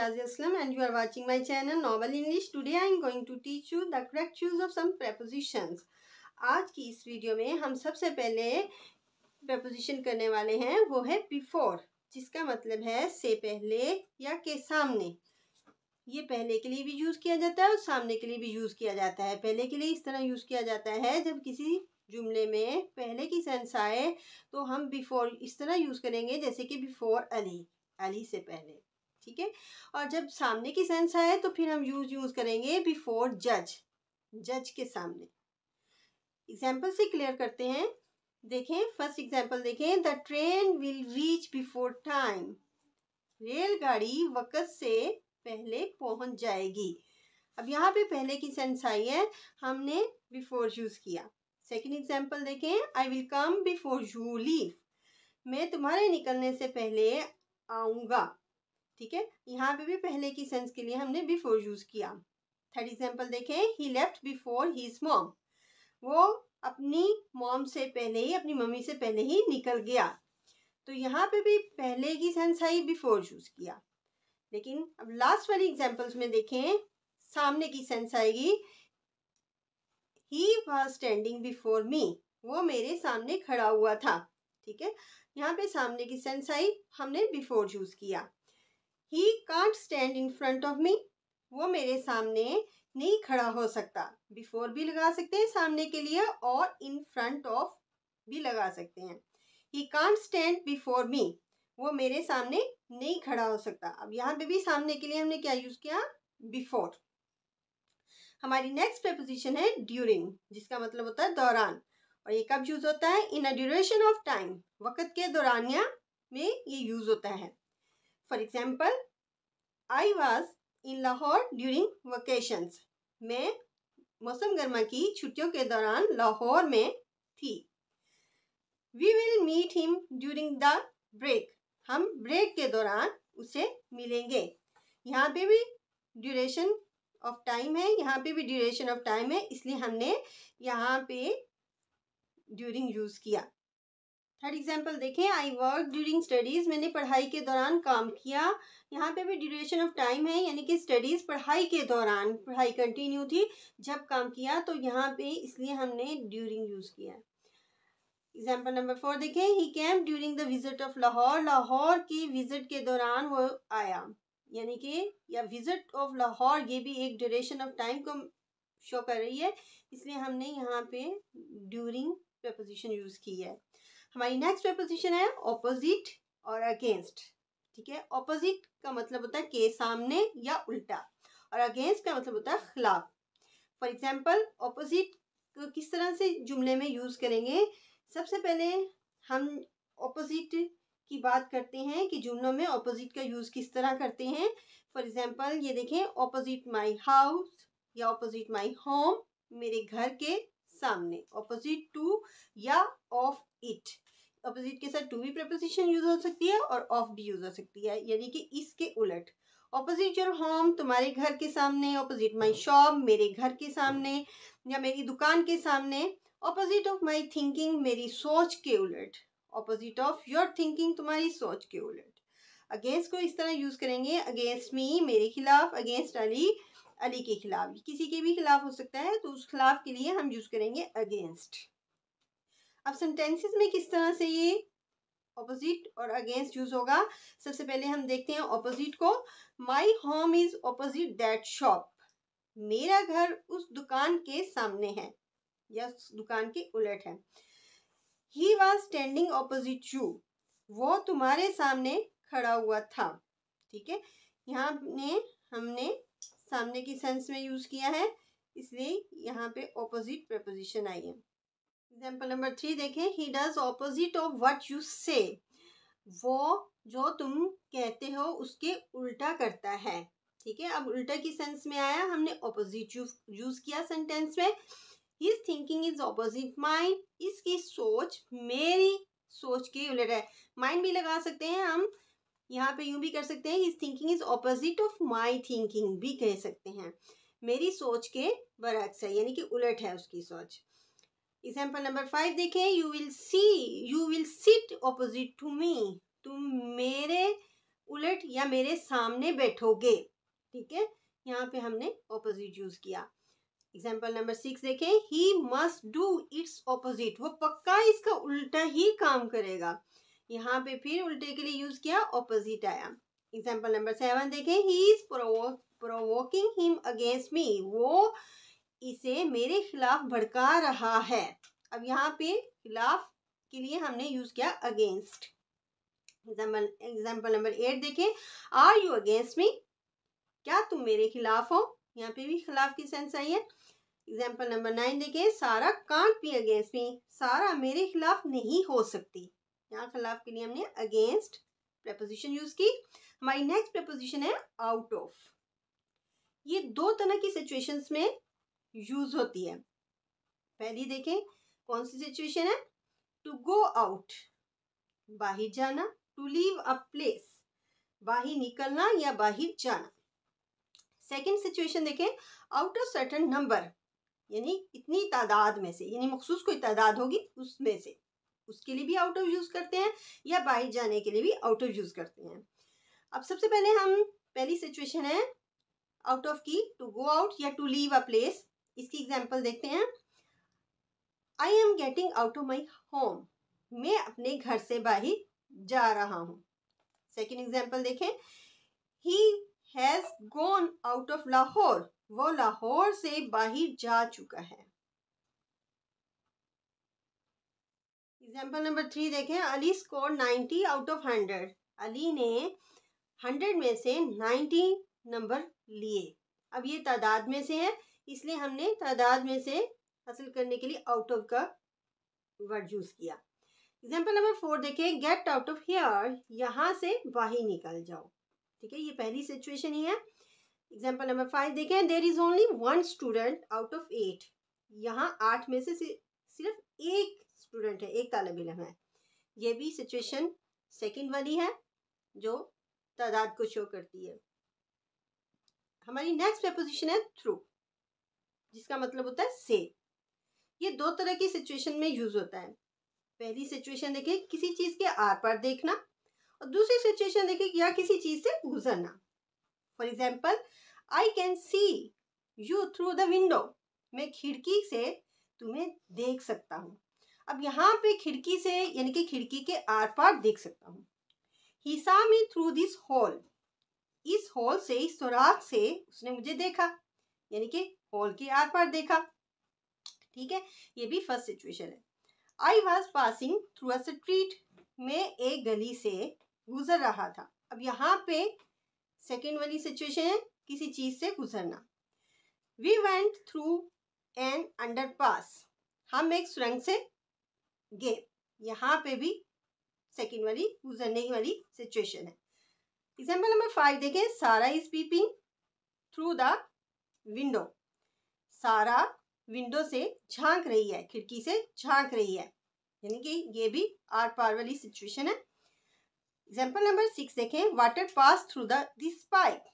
Shaji Aslam and you are watching my channel Novel English today I am going to teach you the correct use of some prepositions. आज की इस video में हम सबसे पहले preposition करने वाले हैं वो है बिफोर जिसका मतलब है से पहले या के सामने ये पहले के लिए भी यूज़ किया जाता है और सामने के लिए भी यूज़ किया जाता है पहले के लिए इस तरह यूज़ किया जाता है जब किसी जुमले में पहले की सेंस आए तो हम बिफोर इस तरह यूज़ करेंगे जैसे कि बिफोर अली अली से पहले ठीक है और जब सामने की सेंस आए तो फिर हम यूज यूज़ करेंगे बिफोर जज जज के सामने एग्जाम्पल से क्लियर करते हैं देखें फर्स्ट एग्जाम्पल देखें the train will reach before time रेलगाड़ी वक़्त से पहले पहुंच जाएगी अब यहाँ पे पहले की सेंस आई है हमने बिफोर यूज़ किया सेकेंड एग्जाम्पल देखें I will come before you leave मैं तुम्हारे निकलने से पहले आऊँगा ठीक है यहाँ पे भी पहले की सेंस के लिए हमने बिफोर यूज़ किया थर्ड एग्जाम्पल देखें he left before his mom वो अपनी मॉम से पहले ही अपनी मम्मी से पहले ही निकल गया तो यहाँ पे भी पहले की सेंस आई बिफोर यूज़ किया लेकिन अब लास्ट वाली एग्जाम्पल्स में देखें सामने की सेंस आएगी he was standing before me वो मेरे सामने खड़ा हुआ था ठीक है यहाँ पे सामने की सेंस आई हमने बिफोर यूज़ किया he can't stand in front of me वो मेरे सामने नहीं खड़ा हो सकता बिफोर भी लगा सकते हैं सामने के लिए और इन फ्रंट ऑफ भी लगा सकते हैं he can't stand before me वो मेरे सामने नहीं खड़ा हो सकता अब यहाँ पे भी सामने के लिए हमने क्या यूज़ किया बिफोर हमारी नेक्स्ट प्रपोजिशन है ड्यूरिंग जिसका मतलब होता है दौरान और ये कब यूज़ होता है in a duration of time वक्त के दौरानिया में ये यूज़ होता है for example I was in Lahore during vacations मैं मौसम गर्मा की छुट्टियों के दौरान लाहौर में थी we will meet him during the break हम ब्रेक के दौरान उसे मिलेंगे यहाँ पे भी ड्यूरेशन ऑफ टाइम है यहाँ पे भी ड्यूरेशन ऑफ टाइम है इसलिए हमने यहाँ पे ड्यूरिंग यूज़ किया थर्ड एग्जाम्पल देखें आई वर्क ड्यूरिंग स्टडीज़ मैंने पढ़ाई के दौरान काम किया यहाँ पे भी ड्यूरेशन ऑफ टाइम है यानी कि स्टडीज़ पढ़ाई के दौरान पढ़ाई कंटिन्यू थी जब काम किया तो यहाँ पे इसलिए हमने ड्यूरिंग यूज़ किया एग्जाम्पल नंबर फोर देखें he came during the visit of Lahore Lahore की विजिट के दौरान वो आया यानी कि या विजिट ऑफ लाहौर ये भी एक ड्यूरेशन ऑफ टाइम को शो कर रही है इसलिए हमने यहाँ पे ड्यूरिंग प्रपोजिशन यूज़ की है हमारी नेक्स्ट प्रपोजिशन है ऑपोजिट और अगेंस्ट ठीक है ऑपोजिट का मतलब होता है के सामने या उल्टा और अगेंस्ट का मतलब होता है खिलाफ फॉर एग्जाम्पल ऑपोजिट किस तरह से जुमले में यूज़ करेंगे सबसे पहले हम ऑपोजिट की बात करते हैं कि जुमलों में ऑपोजिट का यूज़ किस तरह करते हैं फॉर एग्जाम्पल ये देखें ऑपोजिट माई हाउस या ऑपोजिट माई होम मेरे घर के सामने ऑपोजिट टू या ऑफ इट अपोजिट के साथ टू बी प्रपोजिशन यूज हो सकती है और ऑफ भी यूज हो सकती है यानी कि इसके उलट ऑपोजिट योर होम तुम्हारे घर के सामने अपोजिट माई शॉप मेरे घर के सामने या मेरी दुकान के सामने अपोजिट ऑफ माई थिंकिंग मेरी सोच के उलट ऑपोजिट ऑफ योर थिंकिंग तुम्हारी सोच के उलट अगेंस्ट को इस तरह यूज़ करेंगे अगेंस्ट मी मेरे खिलाफ अगेंस्ट अली अली के खिलाफ किसी के भी खिलाफ हो सकता है तो उस खिलाफ के लिए हम यूज़ करेंगे अगेंस्ट अब सेंटेंसेस में किस तरह से ये ऑपोजिट और अगेंस्ट यूज होगा सबसे पहले हम देखते हैं ऑपोजिट को my home is opposite that shop मेरा घर उस दुकान के सामने है या उस दुकान के उलट है he was standing opposite you वो तुम्हारे सामने खड़ा हुआ था ठीक है यहाँ ने हमने सामने की सेंस में यूज किया है इसलिए यहाँ पे ऑपोजिट प्रपोजिशन आई है एग्जाम्पल नंबर थ्री देखें he does opposite of what you say वो जो तुम कहते हो उसके उल्टा करता है ठीक है अब उल्टा की सेंस में आया हमने ऑपोजिट यूज किया सेंटेंस में his thinking is opposite mind इसकी सोच मेरी सोच के उलट है माइंड भी लगा सकते हैं हम यहाँ पे यूं भी कर सकते हैं his thinking is opposite of my thinking भी कह सकते हैं मेरी सोच के बरक्स है यानी कि उलट है उसकी सोच एग्जाम्पल नंबर फाइव देखें you will see you will sit opposite to me तुम मेरे उलट या मेरे सामने बैठोगे ठीक है यहाँ पे हमने ऑपोजिट यूज किया एग्जाम्पल नंबर सिक्स देखें he must do its opposite वो पक्का इसका उल्टा ही काम करेगा यहाँ पे फिर उल्टे के लिए यूज किया ऑपोजिट आया एग्जाम्पल नंबर सेवन देखें he is provoking him against me वो इसे मेरे खिलाफ भड़का रहा है अब यहाँ पे खिलाफ के लिए हमने यूज़ किया against example example number eight देखे आर यू अगेंस्ट मी क्या तुम मेरे खिलाफ हो यहाँ पे भी खिलाफ की सेंस आई है एग्जाम्पल नंबर नाइन देखे सारा कांट बी अगेंस्ट मी सारा मेरे खिलाफ नहीं हो सकती यहाँ खिलाफ के लिए हमने अगेंस्ट प्रपोजिशन यूज की हमारी नेक्स्ट प्रपोजिशन है आउट ऑफ ये दो तरह की सिचुएशंस में यूज होती है पहली देखें कौन सी सिचुएशन है टू गो आउट बाहर जाना टू लीव अ प्लेस बाहर निकलना या बाहर जाना सेकेंड सिचुएशन देखें आउट ऑफ सर्टन नंबर यानी इतनी तादाद में से यानी मखसूस कोई तादाद होगी उसमें से उसके लिए भी आउट ऑफ यूज़ करते हैं या बाहर जाने के लिए भी आउट ऑफ यूज़ करते हैं अब सबसे पहले हम पहली सिचुएशन है आउट ऑफ की टू गो आउट या टू लीव अ प्लेस इसकी एग्जाम्पल देखते हैं I am getting out of my home मैं अपने घर से बाहर जा रहा हूँ सेकेंड एग्जाम्पल देखें he has gone out of Lahore वो लाहौर से बाहर जा चुका है एग्जाम्पल नंबर थ्री देखें Ali score ninety out of hundred Ali ने हंड्रेड में से नाइन्टी नंबर लिए अब ये तादाद में से है इसलिए हमने तादाद में से हासिल करने के लिए आउट ऑफ का वर्ड यूज़ किया एग्जाम्पल नंबर फोर देखें गेट आउट ऑफ हेयर यहाँ से बाहर निकल जाओ ठीक है ये पहली सिचुएशन ही है एग्जाम्पल नंबर फाइव देखें there is only one student out of eight यहाँ आठ में से सिर्फ एक स्टूडेंट है एक तालब इलम है ये भी सिचुएशन सेकेंड वाली है जो तादाद को शो करती है हमारी नेक्स्ट प्रपोजिशन है थ्रू जिसका मतलब होता है से ये दो तरह की सिचुएशन में यूज होता है पहली सिचुएशन देखिए किसी चीज के आर पार देखना और दूसरी सिचुएशन देखिए या किसी चीज से गुजरना for example I can see you through the window मैं खिड़की से तुम्हें देख सकता हूँ अब यहाँ पे खिड़की से यानी कि खिड़की के आर पार देख सकता हूँ he saw me through this hole इस हॉल से इस सुराख से उसने मुझे देखा यानी कि होल की आर पार देखा ठीक है ये भी फर्स्ट सिचुएशन है I was passing through a street में एक गली से गुजर रहा था अब यहाँ पे सेकेंड वाली सिचुएशन है किसी चीज़ से गुजरना we went through an underpass हम एक सुरंग से गए यहाँ पे भी सेकेंड वाली गुजरने वाली सिचुएशन है एग्जाम्पल नंबर फाइव देखें Sara is peeping through the window Sara window से झांक रही है खिड़की से झांक रही है यानी कि ये भी आर पार वाली सिचुएशन है एग्जाम्पल नंबर सिक्स देखें water pass through the this pipe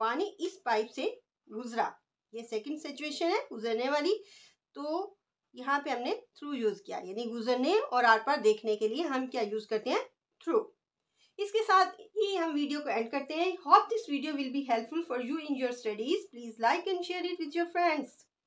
पानी इस पाइप से गुजरा ये सेकंड सिचुएशन है गुजरने वाली तो यहाँ पे हमने थ्रू यूज़ किया यानी गुजरने और आर पार देखने के लिए हम क्या यूज़ करते हैं थ्रू इसके साथ ही हम वीडियो को एंड करते हैं hope this video will be helpful for you in your studies please like and share it with your friends